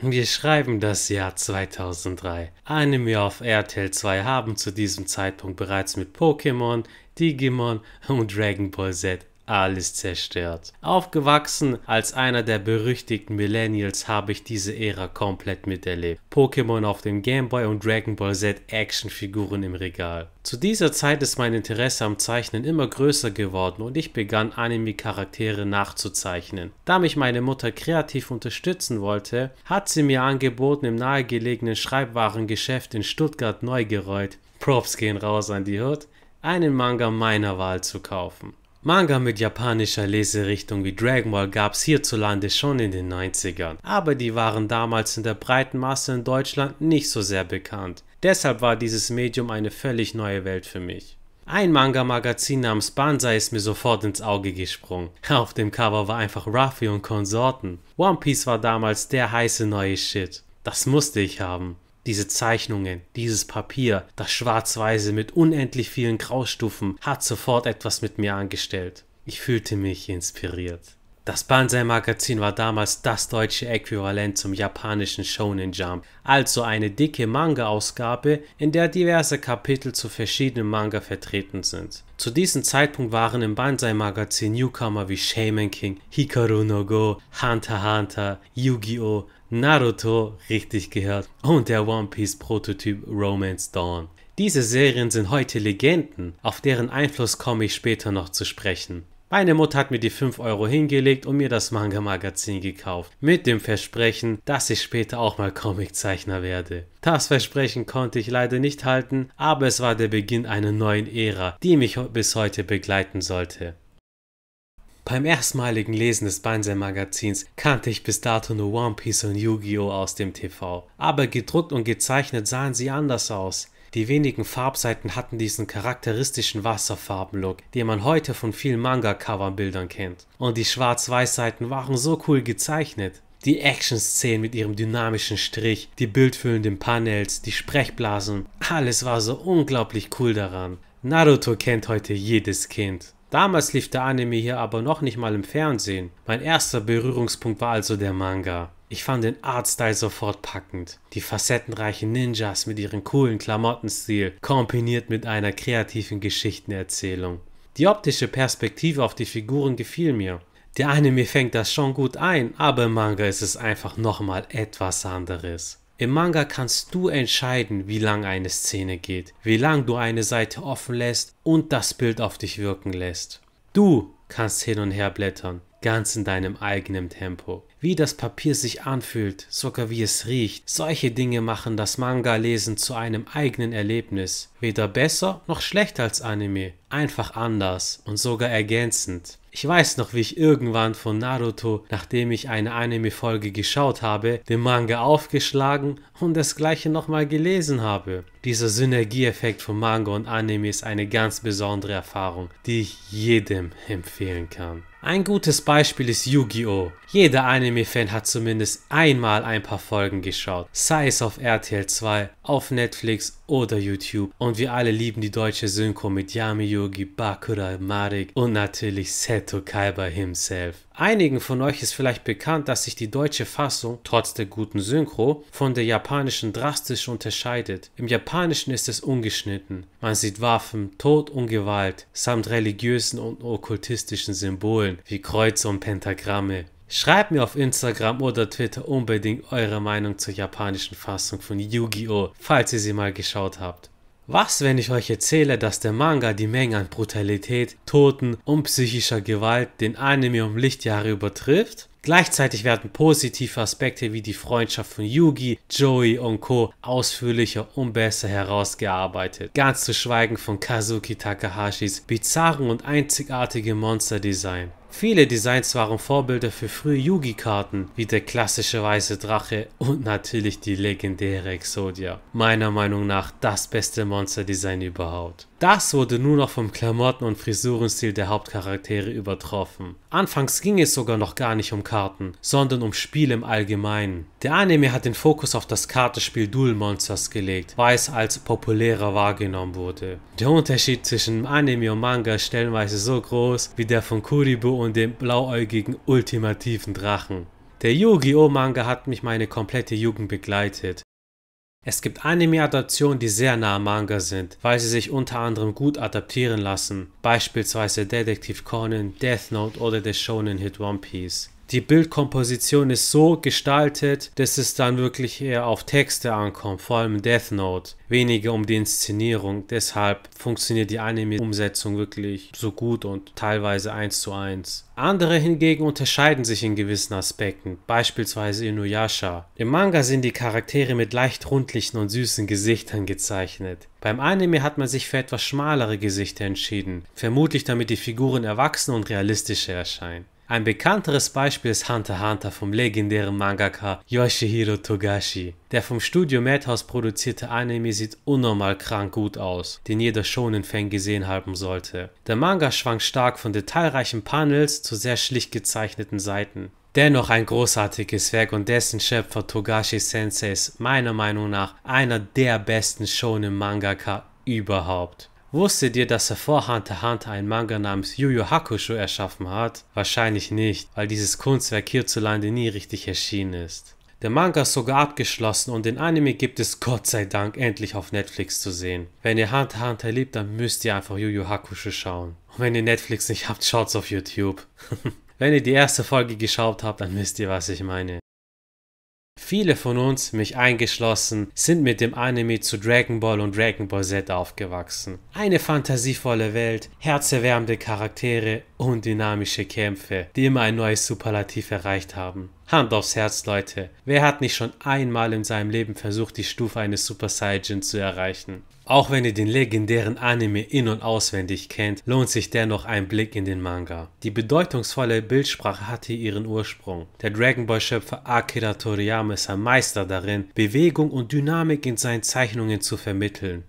Wir schreiben das Jahr 2003. Anime auf RTL 2 haben zu diesem Zeitpunkt bereits mit Pokémon, Digimon und Dragon Ball Z alles zerstört. Aufgewachsen als einer der berüchtigten Millennials habe ich diese Ära komplett miterlebt. Pokémon auf dem Gameboy und Dragon Ball Z Actionfiguren im Regal. Zu dieser Zeit ist mein Interesse am Zeichnen immer größer geworden und ich begann Anime-Charaktere nachzuzeichnen. Da mich meine Mutter kreativ unterstützen wollte, hat sie mir angeboten, im nahegelegenen Schreibwarengeschäft in Stuttgart Neugereuth, Props gehen raus an die Hood, einen Manga meiner Wahl zu kaufen. Manga mit japanischer Leserichtung wie Dragon Ball gab es hierzulande schon in den 90ern, aber die waren damals in der breiten Masse in Deutschland nicht so sehr bekannt. Deshalb war dieses Medium eine völlig neue Welt für mich. Ein Manga-Magazin namens Banzai ist mir sofort ins Auge gesprungen. Auf dem Cover war einfach Ruffy und Konsorten. One Piece war damals der heiße neue Shit. Das musste ich haben. Diese Zeichnungen, dieses Papier, das Schwarz-Weiße mit unendlich vielen Graustufen hat sofort etwas mit mir angestellt. Ich fühlte mich inspiriert. Das Banzai-Magazin war damals das deutsche Äquivalent zum japanischen Shonen Jump, also eine dicke Manga-Ausgabe, in der diverse Kapitel zu verschiedenen Manga vertreten sind. Zu diesem Zeitpunkt waren im Banzai-Magazin Newcomer wie Shaman King, Hikaru no Go, Hunter x Hunter, Yu-Gi-Oh!, Naruto richtig gehört und der One Piece Prototyp Romance Dawn. Diese Serien sind heute Legenden, auf deren Einfluss komme ich später noch zu sprechen. Meine Mutter hat mir die 5 Euro hingelegt und mir das Manga-Magazin gekauft, mit dem Versprechen, dass ich später auch mal Comiczeichner werde. Das Versprechen konnte ich leider nicht halten, aber es war der Beginn einer neuen Ära, die mich bis heute begleiten sollte. Beim erstmaligen Lesen des Banzai-Magazins kannte ich bis dato nur One Piece und Yu-Gi-Oh! aus dem TV. Aber gedruckt und gezeichnet sahen sie anders aus. Die wenigen Farbseiten hatten diesen charakteristischen Wasserfarbenlook, den man heute von vielen Manga-Cover-Bildern kennt. Und die Schwarz-Weiß-Seiten waren so cool gezeichnet. Die Action-Szenen mit ihrem dynamischen Strich, die bildfüllenden Panels, die Sprechblasen, alles war so unglaublich cool daran. Naruto kennt heute jedes Kind. Damals lief der Anime hier aber noch nicht mal im Fernsehen. Mein erster Berührungspunkt war also der Manga. Ich fand den Artstyle sofort packend. Die facettenreichen Ninjas mit ihrem coolen Klamottenstil, kombiniert mit einer kreativen Geschichtenerzählung. Die optische Perspektive auf die Figuren gefiel mir. Der Anime fängt das schon gut ein, aber im Manga ist es einfach nochmal etwas anderes. Im Manga kannst du entscheiden, wie lang eine Szene geht, wie lang du eine Seite offen lässt und das Bild auf dich wirken lässt. Du kannst hin und her blättern, ganz in deinem eigenen Tempo. Wie das Papier sich anfühlt, sogar wie es riecht, solche Dinge machen das Manga-Lesen zu einem eigenen Erlebnis. Weder besser noch schlechter als Anime, einfach anders und sogar ergänzend. Ich weiß noch, wie ich irgendwann von Naruto, nachdem ich eine Anime-Folge geschaut habe, den Manga aufgeschlagen und das gleiche nochmal gelesen habe. Dieser Synergieeffekt von Manga und Anime ist eine ganz besondere Erfahrung, die ich jedem empfehlen kann. Ein gutes Beispiel ist Yu-Gi-Oh! Jeder Anime-Fan hat zumindest einmal ein paar Folgen geschaut, sei es auf RTL 2 auf Netflix oder YouTube. Und wir alle lieben die deutsche Synchro mit Yami Yogi, Bakura, Marik und natürlich Seto Kaiba himself. Einigen von euch ist vielleicht bekannt, dass sich die deutsche Fassung, trotz der guten Synchro, von der japanischen drastisch unterscheidet. Im japanischen ist es ungeschnitten. Man sieht Waffen, Tod und Gewalt, samt religiösen und okkultistischen Symbolen wie Kreuze und Pentagramme. Schreibt mir auf Instagram oder Twitter unbedingt eure Meinung zur japanischen Fassung von Yu-Gi-Oh!, falls ihr sie mal geschaut habt. Was, wenn ich euch erzähle, dass der Manga die Menge an Brutalität, Toten und psychischer Gewalt den Anime um Lichtjahre übertrifft? Gleichzeitig werden positive Aspekte wie die Freundschaft von Yugi, Joey und Co. ausführlicher und besser herausgearbeitet. Ganz zu schweigen von Kazuki Takahashis bizarren und einzigartigen Monsterdesign. Viele Designs waren Vorbilder für frühe Yugi-Karten, wie der klassische weiße Drache und natürlich die legendäre Exodia. Meiner Meinung nach das beste Monster-Design überhaupt. Das wurde nur noch vom Klamotten- und Frisurenstil der Hauptcharaktere übertroffen. Anfangs ging es sogar noch gar nicht um Karten, sondern um Spiele im Allgemeinen. Der Anime hat den Fokus auf das Kartenspiel Duel Monsters gelegt, weil es als populärer wahrgenommen wurde. Der Unterschied zwischen Anime und Manga ist stellenweise so groß wie der von Kuribu und dem blauäugigen ultimativen Drachen. Der Yu-Gi-Oh! Manga hat mich meine komplette Jugend begleitet. Es gibt Anime-Adaptionen, die sehr nah am Manga sind, weil sie sich unter anderem gut adaptieren lassen, beispielsweise Detective Conan, Death Note oder der Shonen-Hit One Piece die Bildkomposition ist so gestaltet, dass es dann wirklich eher auf Texte ankommt, vor allem Death Note, weniger um die Inszenierung. Deshalb funktioniert die Anime-Umsetzung wirklich so gut und teilweise eins zu eins. Andere hingegen unterscheiden sich in gewissen Aspekten, beispielsweise Inuyasha. Im Manga sind die Charaktere mit leicht rundlichen und süßen Gesichtern gezeichnet. Beim Anime hat man sich für etwas schmalere Gesichter entschieden, vermutlich damit die Figuren erwachsen und realistischer erscheinen. Ein bekannteres Beispiel ist Hunter x Hunter vom legendären Mangaka Yoshihiro Togashi. Der vom Studio Madhouse produzierte Anime sieht unnormal krank gut aus, den jeder Shonen-Fan gesehen haben sollte. Der Manga schwankt stark von detailreichen Panels zu sehr schlicht gezeichneten Seiten. Dennoch ein großartiges Werk und dessen Schöpfer Togashi Sensei ist meiner Meinung nach einer der besten Shonen-Mangaka überhaupt. Wusstet ihr, dass er vor Hunter Hunter einen Manga namens Yu Yu Hakusho erschaffen hat? Wahrscheinlich nicht, weil dieses Kunstwerk hierzulande nie richtig erschienen ist. Der Manga ist sogar abgeschlossen und den Anime gibt es Gott sei Dank endlich auf Netflix zu sehen. Wenn ihr Hunter Hunter liebt, dann müsst ihr einfach Yu Yu Hakusho schauen. Und wenn ihr Netflix nicht habt, schaut's auf YouTube. wenn ihr die erste Folge geschaut habt, dann wisst ihr, was ich meine. Viele von uns, mich eingeschlossen, sind mit dem Anime zu Dragon Ball und Dragon Ball Z aufgewachsen. Eine fantasievolle Welt, herzerwärmende Charaktere und dynamische Kämpfe, die immer ein neues Superlativ erreicht haben. Hand aufs Herz, Leute. Wer hat nicht schon einmal in seinem Leben versucht, die Stufe eines Super Saiyajin zu erreichen? Auch wenn ihr den legendären Anime in- und auswendig kennt, lohnt sich dennoch ein Blick in den Manga. Die bedeutungsvolle Bildsprache hatte ihren Ursprung. Der Dragon Ball Schöpfer Akira Toriyama ist ein Meister darin, Bewegung und Dynamik in seinen Zeichnungen zu vermitteln.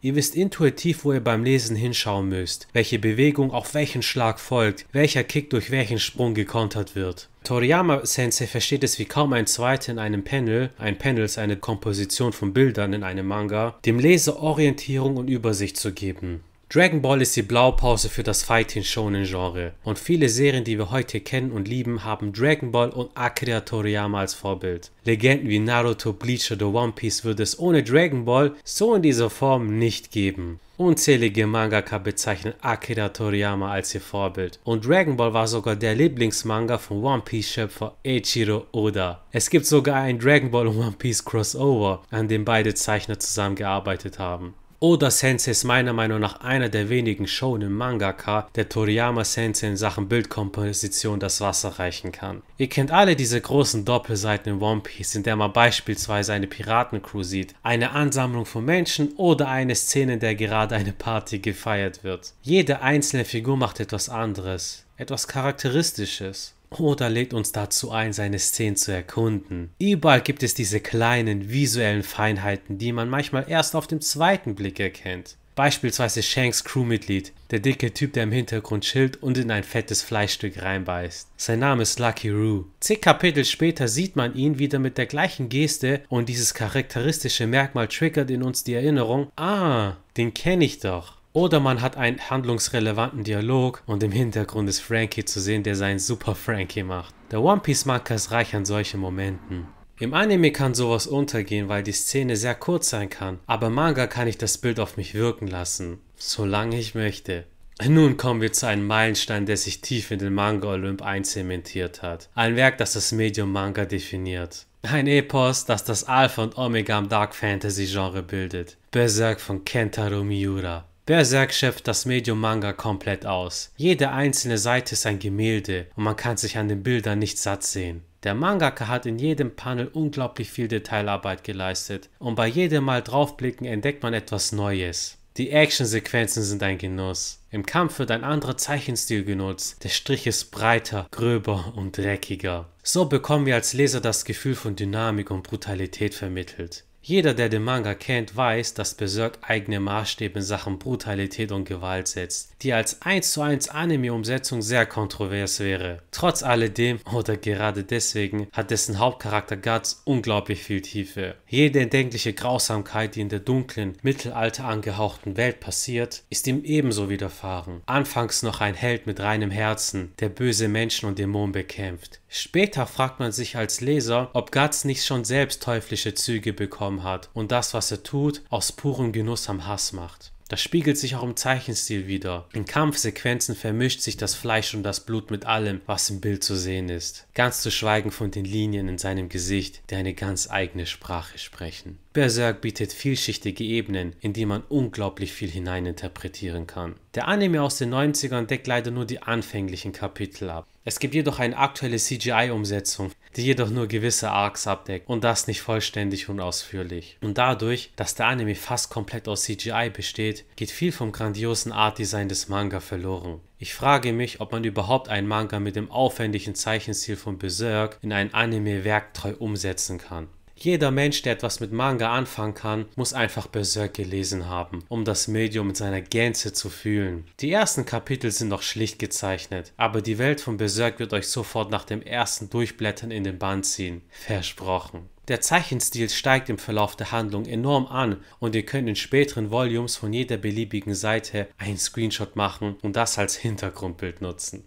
Ihr wisst intuitiv, wo ihr beim Lesen hinschauen müsst, welche Bewegung auf welchen Schlag folgt, welcher Kick durch welchen Sprung gekontert wird. Toriyama Sensei versteht es wie kaum ein Zweiter in einem Panel. Ein Panel ist eine Komposition von Bildern in einem Manga, dem Leser Orientierung und Übersicht zu geben. Dragon Ball ist die Blaupause für das Fighting Shonen Genre und viele Serien, die wir heute kennen und lieben, haben Dragon Ball und Akira Toriyama als Vorbild. Legenden wie Naruto, Bleach oder One Piece würde es ohne Dragon Ball so in dieser Form nicht geben. Unzählige Mangaka bezeichnen Akira Toriyama als ihr Vorbild und Dragon Ball war sogar der Lieblingsmanga von One Piece Schöpfer Eiichiro Oda. Es gibt sogar ein Dragon Ball und One Piece Crossover, an dem beide Zeichner zusammengearbeitet haben. Oda Sensei ist meiner Meinung nach einer der wenigen Shonen Mangaka, der Toriyama Sensei in Sachen Bildkomposition das Wasser reichen kann. Ihr kennt alle diese großen Doppelseiten in One Piece, in der man beispielsweise eine Piratencrew sieht, eine Ansammlung von Menschen oder eine Szene, in der gerade eine Party gefeiert wird. Jede einzelne Figur macht etwas anderes, etwas Charakteristisches oder lädt uns dazu ein, seine Szenen zu erkunden. Überall gibt es diese kleinen visuellen Feinheiten, die man manchmal erst auf dem zweiten Blick erkennt. Beispielsweise Shanks Crewmitglied, der dicke Typ, der im Hintergrund chillt und in ein fettes Fleischstück reinbeißt. Sein Name ist Lucky Roo. Zig Kapitel später sieht man ihn wieder mit der gleichen Geste und dieses charakteristische Merkmal triggert in uns die Erinnerung, ah, den kenne ich doch. Oder man hat einen handlungsrelevanten Dialog und im Hintergrund ist Frankie zu sehen, der seinen Super Frankie macht. Der One Piece Manga ist reich an solchen Momenten. Im Anime kann sowas untergehen, weil die Szene sehr kurz sein kann, aber im Manga kann ich das Bild auf mich wirken lassen, solange ich möchte. Nun kommen wir zu einem Meilenstein, der sich tief in den Manga-Olymp einzementiert hat. Ein Werk, das das Medium Manga definiert. Ein Epos, das das Alpha und Omega im Dark Fantasy Genre bildet. Berserk von Kentaro Miura. Berserk schöpft das Medium Manga komplett aus. Jede einzelne Seite ist ein Gemälde und man kann sich an den Bildern nicht satt sehen. Der Mangaka hat in jedem Panel unglaublich viel Detailarbeit geleistet und bei jedem Mal draufblicken entdeckt man etwas Neues. Die Actionsequenzen sind ein Genuss. Im Kampf wird ein anderer Zeichenstil genutzt. Der Strich ist breiter, gröber und dreckiger. So bekommen wir als Leser das Gefühl von Dynamik und Brutalität vermittelt. Jeder, der den Manga kennt, weiß, dass Berserk eigene Maßstäbe in Sachen Brutalität und Gewalt setzt, die als 1 zu 1 Anime-Umsetzung sehr kontrovers wäre. Trotz alledem, oder gerade deswegen, hat dessen Hauptcharakter Guts unglaublich viel Tiefe. Jede entdenkliche Grausamkeit, die in der dunklen, Mittelalter angehauchten Welt passiert, ist ihm ebenso widerfahren. Anfangs noch ein Held mit reinem Herzen, der böse Menschen und Dämonen bekämpft. Später fragt man sich als Leser, ob Guts nicht schon selbst teuflische Züge bekommen hat und das, was er tut, aus purem Genuss am Hass macht. Das spiegelt sich auch im Zeichenstil wieder. In Kampfsequenzen vermischt sich das Fleisch und das Blut mit allem, was im Bild zu sehen ist. Ganz zu schweigen von den Linien in seinem Gesicht, die eine ganz eigene Sprache sprechen. Berserk bietet vielschichtige Ebenen, in die man unglaublich viel hineininterpretieren kann. Der Anime aus den 90ern deckt leider nur die anfänglichen Kapitel ab. Es gibt jedoch eine aktuelle CGI-Umsetzung die jedoch nur gewisse Arcs abdeckt und das nicht vollständig und ausführlich. Und dadurch, dass der Anime fast komplett aus CGI besteht, geht viel vom grandiosen Artdesign des Manga verloren. Ich frage mich, ob man überhaupt einen Manga mit dem aufwendigen Zeichenstil von Berserk in ein Anime werktreu umsetzen kann. Jeder Mensch, der etwas mit Manga anfangen kann, muss einfach Berserk gelesen haben, um das Medium in seiner Gänze zu fühlen. Die ersten Kapitel sind noch schlicht gezeichnet, aber die Welt von Berserk wird euch sofort nach dem ersten Durchblättern in den Band ziehen. Versprochen. Der Zeichenstil steigt im Verlauf der Handlung enorm an und ihr könnt in späteren Volumes von jeder beliebigen Seite einen Screenshot machen und das als Hintergrundbild nutzen.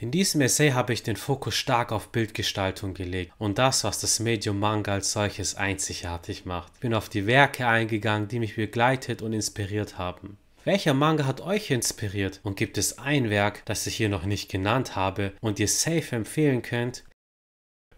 In diesem Essay habe ich den Fokus stark auf Bildgestaltung gelegt und das, was das Medium Manga als solches einzigartig macht. Ich bin auf die Werke eingegangen, die mich begleitet und inspiriert haben. Welcher Manga hat euch inspiriert und gibt es ein Werk, das ich hier noch nicht genannt habe und ihr safe empfehlen könnt?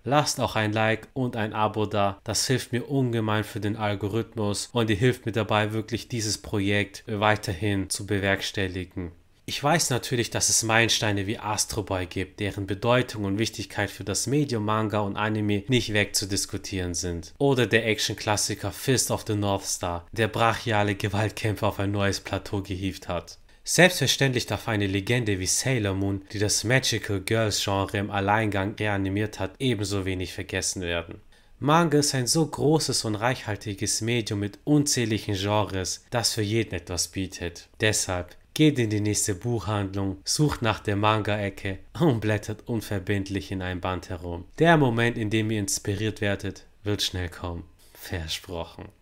Lasst auch ein Like und ein Abo da, das hilft mir ungemein für den Algorithmus und ihr hilft mir dabei wirklich dieses Projekt weiterhin zu bewerkstelligen. Ich weiß natürlich, dass es Meilensteine wie Astro Boy gibt, deren Bedeutung und Wichtigkeit für das Medium Manga und Anime nicht wegzudiskutieren sind. Oder der Action-Klassiker Fist of the North Star, der brachiale Gewaltkämpfe auf ein neues Plateau gehievt hat. Selbstverständlich darf eine Legende wie Sailor Moon, die das Magical Girls Genre im Alleingang reanimiert hat, ebenso wenig vergessen werden. Manga ist ein so großes und reichhaltiges Medium mit unzähligen Genres, das für jeden etwas bietet. Deshalb geht in die nächste Buchhandlung, sucht nach der Manga-Ecke und blättert unverbindlich in einem Band herum. Der Moment, in dem ihr inspiriert werdet, wird schnell kommen. Versprochen.